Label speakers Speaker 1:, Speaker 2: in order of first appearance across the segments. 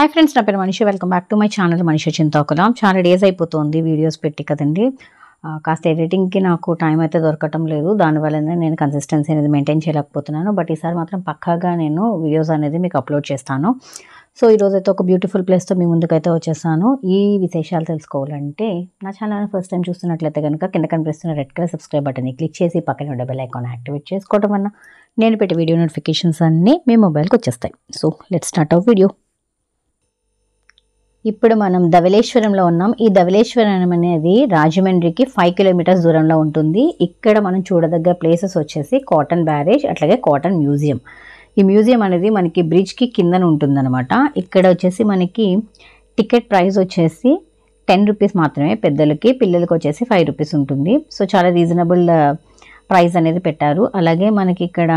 Speaker 1: hi friends నా పేరు Manisha welcome back to my channel Manisha Chintakulam చాలా డేస్ అయిపోతుంది వీడియోస్ పెట్టి కదండి కాస్త ఎడిటింగ్కి నాకు టైం అయితే దొరకటం లేదు దానివల్లనే నేను కన్సిస్టెన్సీ అనేది మెయింటైన్ చేయలేకపోతున్నాను బట్ ఈసారి మాత్రం పక్కాగా నేను వీడియోస్ అనేది మీకు అప్లోడ్ చేస్తాను సో ఈరోజైతే ఒక బ్యూటిఫుల్ ప్లేస్తో మీ ముందుకైతే వచ్చేసాను ఈ విశేషాలు తెలుసుకోవాలంటే నా ఛానల్ని ఫస్ట్ టైం చూస్తున్నట్లయితే కనుక కింద కనిపిస్తున్న రెడ్ కలర్ సబ్స్క్రైబ్ బటన్ని క్లిక్ చేసి పక్కన ఉన్న బెల్ ఐకాన్ యాక్టివేట్ చేసుకోవడం వల్ల నేను పెట్టే వీడియో నోటిఫికేషన్స్ అన్నీ మీ మొబైల్కి వచ్చేస్తాయి so let start of video ఇప్పుడు మనం ధవలేశ్వరంలో ఉన్నాం ఈ ధవలేశ్వరం అనేది రాజమండ్రికి ఫైవ్ కిలోమీటర్స్ దూరంలో ఉంటుంది ఇక్కడ మనం చూడదగ్గ ప్లేసెస్ వచ్చేసి కాటన్ బ్యారేజ్ అట్లాగే కాటన్ మ్యూజియం ఈ మ్యూజియం అనేది మనకి బ్రిడ్జ్కి కిందన ఉంటుందన్నమాట ఇక్కడ వచ్చేసి మనకి టికెట్ ప్రైస్ వచ్చేసి టెన్ రూపీస్ మాత్రమే పెద్దలకి పిల్లలకి వచ్చేసి ఫైవ్ రూపీస్ ఉంటుంది సో చాలా రీజనబుల్ ప్రైస్ uh, అనేది పెట్టారు అలాగే మనకి ఇక్కడ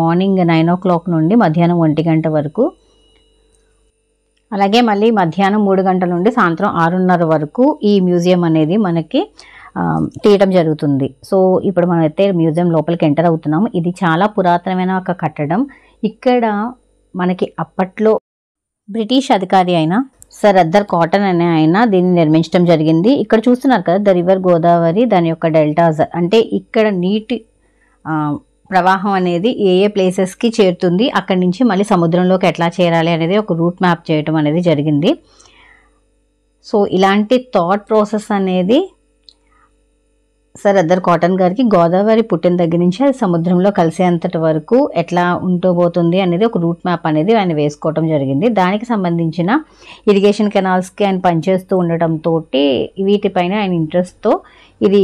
Speaker 1: మార్నింగ్ నైన్ ఓ క్లాక్ నుండి మధ్యాహ్నం ఒంటి గంట వరకు అలాగే మళ్ళీ మధ్యాహ్నం మూడు గంటల నుండి సాయంత్రం ఆరున్నర వరకు ఈ మ్యూజియం అనేది మనకి తీయటం జరుగుతుంది సో ఇప్పుడు మనమైతే మ్యూజియం లోపలికి ఎంటర్ అవుతున్నాము ఇది చాలా పురాతనమైన ఒక కట్టడం ఇక్కడ మనకి అప్పట్లో బ్రిటిష్ అధికారి అయిన సర్ అద్దర్ కాటన్ అనే ఆయన దీన్ని నిర్మించడం జరిగింది ఇక్కడ చూస్తున్నారు కదా ద రివర్ గోదావరి దాని యొక్క డెల్టాస్ అంటే ఇక్కడ నీటి ప్రవాహం అనేది ఏ ఏ ప్లేసెస్కి చేరుతుంది అక్కడి నుంచి మళ్ళీ సముద్రంలోకి ఎట్లా చేరాలి అనేది ఒక రూట్ మ్యాప్ చేయటం అనేది జరిగింది సో ఇలాంటి థాట్ ప్రాసెస్ అనేది సార్ అద్దర్ కాటన్ గారికి గోదావరి పుట్టిన దగ్గర నుంచి అది సముద్రంలో కలిసేంతటి వరకు ఎట్లా ఉంటుబోతుంది అనేది ఒక రూట్ మ్యాప్ అనేది ఆయన వేసుకోవటం జరిగింది దానికి సంబంధించిన ఇరిగేషన్ కెనాల్స్కి ఆయన పనిచేస్తూ ఉండటంతో వీటిపైన ఆయన ఇంట్రెస్ట్తో ఇది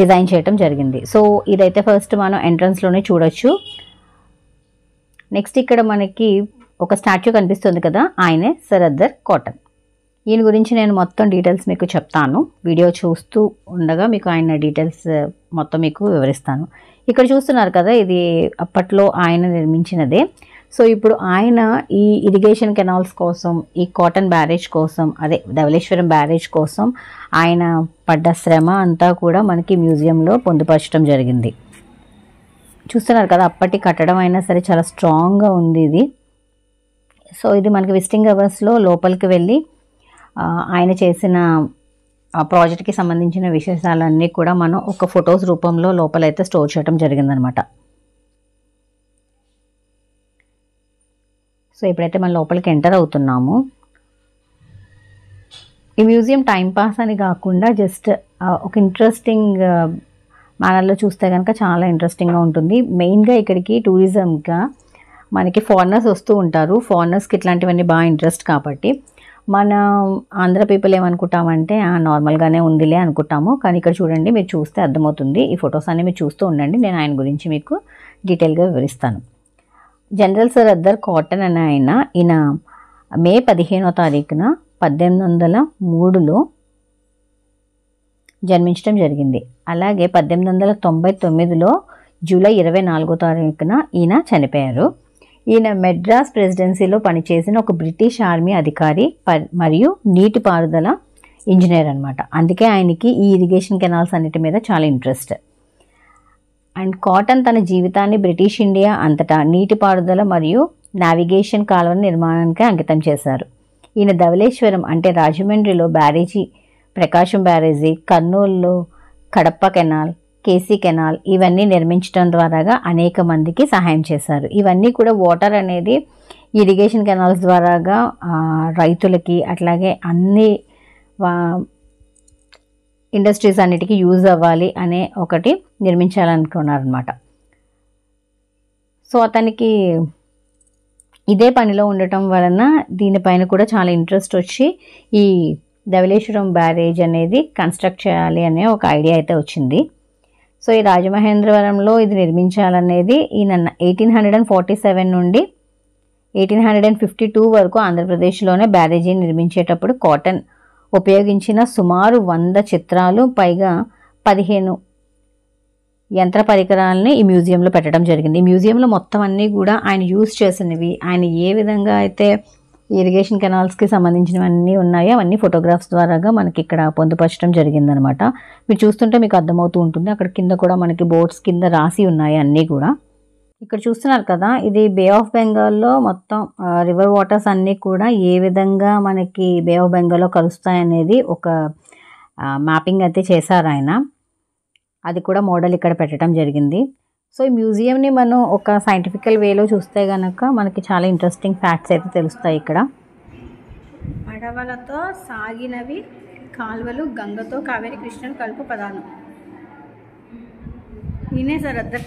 Speaker 1: డిజైన్ చేయటం జరిగింది సో ఇదైతే ఫస్ట్ మనం ఎంట్రన్స్లోనే చూడొచ్చు నెక్స్ట్ ఇక్కడ మనకి ఒక స్టాచ్యూ కనిపిస్తుంది కదా ఆయనే సరద్దర్ కాటన్ ఈయన గురించి నేను మొత్తం డీటెయిల్స్ మీకు చెప్తాను వీడియో చూస్తూ ఉండగా మీకు ఆయన డీటెయిల్స్ మొత్తం మీకు వివరిస్తాను ఇక్కడ చూస్తున్నారు కదా ఇది అప్పట్లో ఆయన నిర్మించినదే సో ఇప్పుడు ఆయన ఈ ఇరిగేషన్ కెనాల్స్ కోసం ఈ కాటన్ బ్యారేజ్ కోసం అదే ధవలేశ్వరం బ్యారేజ్ కోసం ఆయన పడ్డ శ్రమ అంతా కూడా మనకి మ్యూజియంలో పొందుపరచడం జరిగింది చూస్తున్నారు కదా అప్పటి కట్టడం అయినా సరే చాలా స్ట్రాంగ్గా ఉంది ఇది సో ఇది మనకి విజిటింగ్ అవర్స్లో లోపలికి వెళ్ళి ఆయన చేసిన ఆ ప్రాజెక్ట్కి సంబంధించిన విశేషాలన్నీ కూడా మనం ఒక ఫొటోస్ రూపంలో లోపలైతే స్టోర్ చేయడం జరిగిందనమాట సో ఇప్పుడైతే మన లోపలికి ఎంటర్ అవుతున్నాము ఈ మ్యూజియం టైంపాస్ అని కాకుండా జస్ట్ ఒక ఇంట్రెస్టింగ్ మేనర్లో చూస్తే కనుక చాలా ఇంట్రెస్టింగ్గా ఉంటుంది మెయిన్గా ఇక్కడికి టూరిజంగా మనకి ఫారినర్స్ వస్తూ ఉంటారు ఫారినర్స్కి ఇట్లాంటివన్నీ బాగా ఇంట్రెస్ట్ కాబట్టి మన ఆంధ్ర పీపుల్ ఏమనుకుంటామంటే నార్మల్గానే ఉందిలే అనుకుంటాము కానీ ఇక్కడ చూడండి మీరు చూస్తే అర్థమవుతుంది ఈ ఫొటోస్ అన్నీ మీరు చూస్తూ ఉండండి నేను ఆయన గురించి మీకు డీటెయిల్గా వివరిస్తాను జనరల్ అద్దర్ కాటన్ అనే ఆయన ఈయన మే పదిహేనో తారీఖున పద్దెనిమిది వందల మూడులో జన్మించడం జరిగింది అలాగే పద్దెనిమిది వందల తొంభై తొమ్మిదిలో జూలై ఇరవై నాలుగో తారీఖున ఈయన చనిపోయారు ఈయన మెడ్రాస్ ప్రెసిడెన్సీలో పనిచేసిన ఒక బ్రిటిష్ ఆర్మీ అధికారి మరియు నీటిపారుదల ఇంజనీర్ అనమాట అందుకే ఆయనకి ఈ ఇరిగేషన్ కెనాల్స్ అన్నిటి మీద చాలా ఇంట్రెస్ట్ అండ్ కాటన్ తన జీవితాన్ని బ్రిటిష్ ఇండియా అంతటా నీటిపారుదల మరియు నావిగేషన్ కాలువ నిర్మాణానికి అంకితం చేశారు ఈయన ధవలేశ్వరం అంటే రాజమండ్రిలో బ్యారేజీ ప్రకాశం బ్యారేజీ కర్నూలులో కడప కెనాల్ కేసీ కెనాల్ ఇవన్నీ నిర్మించడం ద్వారాగా అనేక మందికి సహాయం చేశారు ఇవన్నీ కూడా వాటర్ అనేది ఇరిగేషన్ కెనాల్స్ ద్వారాగా రైతులకి అట్లాగే అన్ని ఇండస్ట్రీస్ అన్నిటికీ యూజ్ అవ్వాలి అనే ఒకటి నిర్మించాలనుకున్నారనమాట సో అతనికి ఇదే పనిలో ఉండటం వలన దీనిపైన కూడా చాలా ఇంట్రెస్ట్ వచ్చి ఈ ధవలేశ్వరం బ్యారేజ్ అనేది కన్స్ట్రక్ట్ చేయాలి అనే ఒక ఐడియా అయితే వచ్చింది సో ఈ రాజమహేంద్రవరంలో ఇది నిర్మించాలనేది ఈయన eighteen hundred and forty seven నుండి eighteen hundred and fifty two వరకు ఆంధ్రప్రదేశ్లోనే బ్యారేజీని నిర్మించేటప్పుడు కాటన్ ఉపయోగించిన సుమారు వంద చిత్రాలు పైగా పదిహేను యంత్ర పరికరాలని ఈ మ్యూజియంలో పెట్టడం జరిగింది ఈ మ్యూజియంలో మొత్తం అన్నీ కూడా ఆయన యూజ్ చేసినవి ఆయన ఏ విధంగా అయితే ఇరిగేషన్ కెనాల్స్కి సంబంధించినవన్నీ ఉన్నాయో అవన్నీ ఫోటోగ్రాఫ్స్ ద్వారాగా మనకి ఇక్కడ పొందుపరచడం జరిగిందనమాట మీరు చూస్తుంటే మీకు అర్థమవుతూ ఉంటుంది అక్కడ కింద కూడా మనకి బోర్డ్స్ కింద రాసి ఉన్నాయి అన్నీ కూడా ఇక్కడ చూస్తున్నారు కదా ఇది బే ఆఫ్ బెంగాల్లో మొత్తం రివర్ వాటర్స్ అన్నీ కూడా ఏ విధంగా మనకి బే ఆఫ్ బెంగాల్లో కలుస్తాయనేది ఒక మ్యాపింగ్ అయితే చేశారు ఆయన అది కూడా మోడల్ ఇక్కడ పెట్టడం జరిగింది సో ఈ మ్యూజియంని మనం ఒక సైంటిఫికల్ వేలో చూస్తే కనుక మనకి చాలా ఇంట్రెస్టింగ్ ఫ్యాక్ట్స్ అయితే తెలుస్తాయి ఇక్కడ అడవలతో సాగినవి కాల్వలు గంగతో కావేరి కృష్ణ కలుపు పదాలు ఈయనే సార్ అద్దర్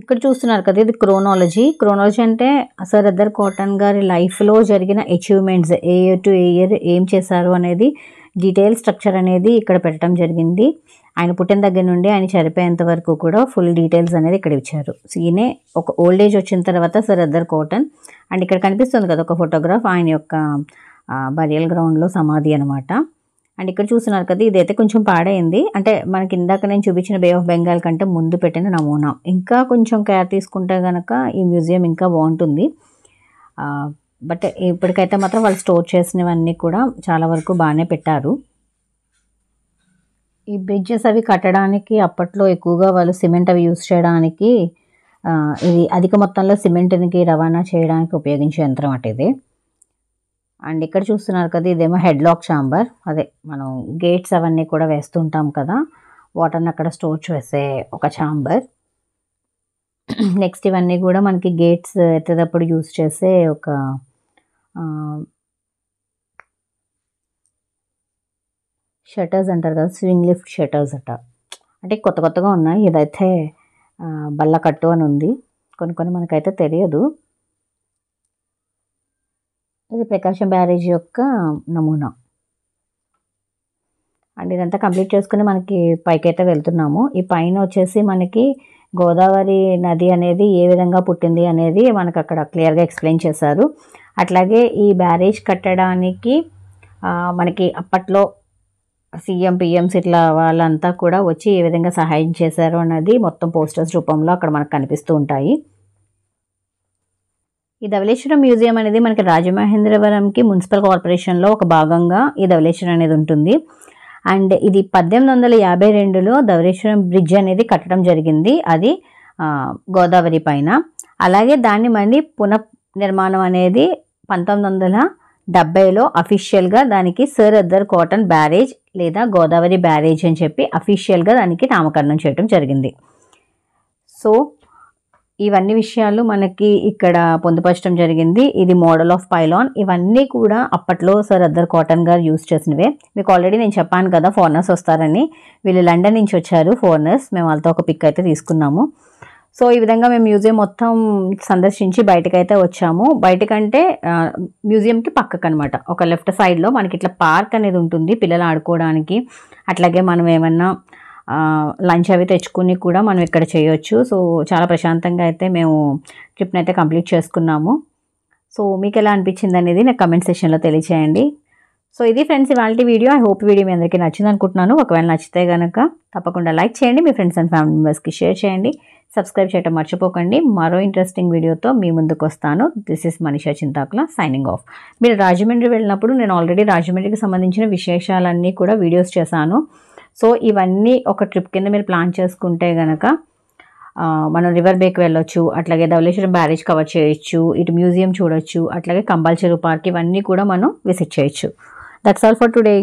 Speaker 1: ఇక్కడ చూస్తున్నారు కదా ఇది క్రోనాలజీ క్రోనాలజీ అంటే సార్ అద్దర్ కాటన్ గారి లైఫ్లో జరిగిన achievements a year to a year ఏం చేశారు అనేది డీటెయిల్ స్ట్రక్చర్ అనేది ఇక్కడ పెట్టడం జరిగింది ఆయన పుట్టిన దగ్గర నుండి ఆయన చనిపోయేంత వరకు కూడా ఫుల్ డీటెయిల్స్ అనేది ఇక్కడ ఇచ్చారు ఈయనే ఒక ఓల్డ్ ఏజ్ వచ్చిన తర్వాత సార్ అద్దర్ కాటన్ అండ్ ఇక్కడ కనిపిస్తుంది కదా ఒక ఫోటోగ్రాఫ్ ఆయన యొక్క బరియల్ గ్రౌండ్లో సమాధి అనమాట అండ్ ఇక్కడ చూస్తున్నారు కదా ఇదైతే కొంచెం పాడైంది అంటే మనకి ఇందాక నేను చూపించిన బే ఆఫ్ బెంగాల్ కంటే ముందు పెట్టిన నమూనా ఇంకా కొంచెం కేర్ తీసుకుంటే కనుక ఈ మ్యూజియం ఇంకా బాగుంటుంది బట్ ఇప్పటికైతే మాత్రం వాళ్ళు స్టోర్ చేసినవన్నీ కూడా చాలా వరకు బాగానే పెట్టారు ఈ బ్రిడ్జెస్ అవి కట్టడానికి అప్పట్లో ఎక్కువగా వాళ్ళు సిమెంట్ అవి యూస్ చేయడానికి ఇది అధిక మొత్తంలో సిమెంట్కి రవాణా చేయడానికి ఉపయోగించే యంత్రం అటు ఇది అండ్ ఇక్కడ చూస్తున్నారు కదా ఇదేమో హెడ్ లాక్ ఛాంబర్ అదే మనం గేట్స్ అవన్నీ కూడా వేస్తుంటాం కదా వాటర్ని అక్కడ స్టోర్ చేసే ఒక ఛాంబర్ నెక్స్ట్ ఇవన్నీ కూడా మనకి గేట్స్ ఎత్తేటప్పుడు యూస్ చేసే ఒక షటర్స్ అంటారు కదా స్వింగ్ లిఫ్ట్ షటర్స్ అట అంటే కొత్త కొత్తగా ఉన్నాయి ఇదైతే బల్ల కట్టు అని ఉంది కొన్ని కొన్ని మనకైతే తెలియదు ఇది ప్రకాశం బ్యారేజ్ యొక్క నమూనా అండ్ ఇదంతా కంప్లీట్ చేసుకుని మనకి పైకైతే వెళ్తున్నాము ఈ పైన వచ్చేసి మనకి గోదావరి నది అనేది ఏ విధంగా పుట్టింది అనేది మనకు అక్కడ క్లియర్గా ఎక్స్ప్లెయిన్ చేశారు అట్లాగే ఈ బ్యారేజ్ కట్టడానికి మనకి అప్పట్లో సీఎం పిఎంస్ ఇట్లా వాళ్ళంతా కూడా వచ్చి ఏ విధంగా సహాయం చేశారు అన్నది మొత్తం పోస్టర్స్ రూపంలో అక్కడ మనకు కనిపిస్తూ ఉంటాయి ఈ ధవలేశ్వరం మ్యూజియం అనేది మనకి రాజమహేంద్రవరంకి మున్సిపల్ కార్పొరేషన్లో ఒక భాగంగా ఈ ధవలేశ్వరం అనేది ఉంటుంది అండ్ ఇది పద్దెనిమిది వందల యాభై రెండులో ధవలేశ్వరం బ్రిడ్జ్ అనేది కట్టడం జరిగింది అది గోదావరి పైన అలాగే దాన్ని మళ్ళీ నిర్మాణం అనేది పంతొమ్మిది వందల డెబ్బైలో అఫీషియల్గా దానికి సర్ అద్దర్ కాటన్ బ్యారేజ్ లేదా గోదావరి బ్యారేజ్ అని చెప్పి అఫీషియల్గా దానికి నామకరణం చేయడం జరిగింది సో ఇవన్నీ విషయాలు మనకి ఇక్కడ పొందుపరచడం జరిగింది ఇది మోడల్ ఆఫ్ పైలాన్ ఇవన్నీ కూడా అప్పట్లో సర్ అద్దర్ కాటన్ గారు యూజ్ చేసినవే మీకు ఆల్రెడీ నేను చెప్పాను కదా ఫోర్నర్స్ వస్తారని వీళ్ళు లండన్ నుంచి వచ్చారు ఫోర్నర్స్ మేము వాళ్ళతో ఒక పిక్ అయితే తీసుకున్నాము సో ఈ విధంగా మేము మ్యూజియం మొత్తం సందర్శించి బయటకైతే వచ్చాము బయటకంటే మ్యూజియంకి పక్కకు అనమాట ఒక లెఫ్ట్ సైడ్లో మనకి ఇట్లా పార్క్ అనేది ఉంటుంది పిల్లలు ఆడుకోవడానికి అట్లాగే మనం ఏమన్నా లంచ్ అవి తెచ్చుకుని కూడా మనం ఇక్కడ చేయొచ్చు సో చాలా ప్రశాంతంగా అయితే మేము ట్రిప్ని అయితే కంప్లీట్ చేసుకున్నాము సో మీకు ఎలా అనిపించింది అనేది నాకు కమెంట్ సెషన్లో తెలియచేయండి సో ఇది ఫ్రెండ్స్ ఇవాళ వీడియో ఐ హోప్ వీడియో మీ అందరికీ నచ్చింది అనుకుంటున్నాను ఒకవేళ నచ్చితే కనుక తప్పకుండా లైక్ చేయండి మీ ఫ్రెండ్స్ అండ్ ఫ్యామిలీ మెంబర్స్కి షేర్ చేయండి సబ్స్క్రైబ్ చేయటం మర్చిపోకండి మరో ఇంట్రెస్టింగ్ వీడియోతో మీ ముందుకు వస్తాను this is Manisha Chintakula signing off మీరు రాజమండ్రి వెళ్ళినప్పుడు నేను ఆల్రెడీ రాజమండ్రికి సంబంధించిన విశేషాలన్నీ కూడా వీడియోస్ చేశాను సో ఇవన్నీ ఒక ట్రిప్ కింద మీరు ప్లాన్ చేసుకుంటే కనుక మనం రివర్ బేక్ వెళ్ళొచ్చు అట్లాగే ధవలేశ్వరం బ్యారేజ్ కవర్ చేయొచ్చు ఇటు మ్యూజియం చూడొచ్చు అట్లాగే కంపల్సరీ పార్క్ ఇవన్నీ కూడా మనం విజిట్ చేయొచ్చు దట్స్ ఆల్ ఫర్ టుడే